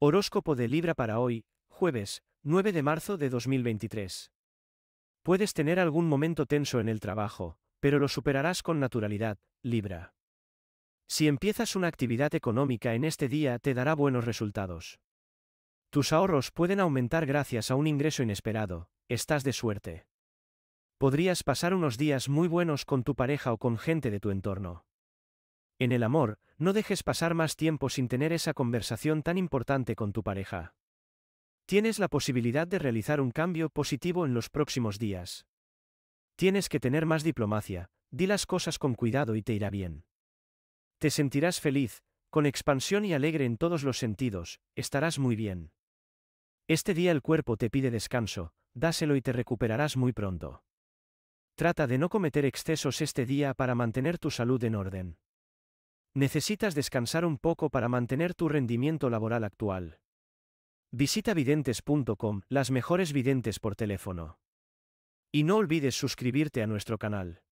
Horóscopo de Libra para hoy, jueves, 9 de marzo de 2023. Puedes tener algún momento tenso en el trabajo, pero lo superarás con naturalidad, Libra. Si empiezas una actividad económica en este día te dará buenos resultados. Tus ahorros pueden aumentar gracias a un ingreso inesperado, estás de suerte. Podrías pasar unos días muy buenos con tu pareja o con gente de tu entorno. En el amor, no dejes pasar más tiempo sin tener esa conversación tan importante con tu pareja. Tienes la posibilidad de realizar un cambio positivo en los próximos días. Tienes que tener más diplomacia, di las cosas con cuidado y te irá bien. Te sentirás feliz, con expansión y alegre en todos los sentidos, estarás muy bien. Este día el cuerpo te pide descanso, dáselo y te recuperarás muy pronto. Trata de no cometer excesos este día para mantener tu salud en orden. Necesitas descansar un poco para mantener tu rendimiento laboral actual. Visita videntes.com, las mejores videntes por teléfono. Y no olvides suscribirte a nuestro canal.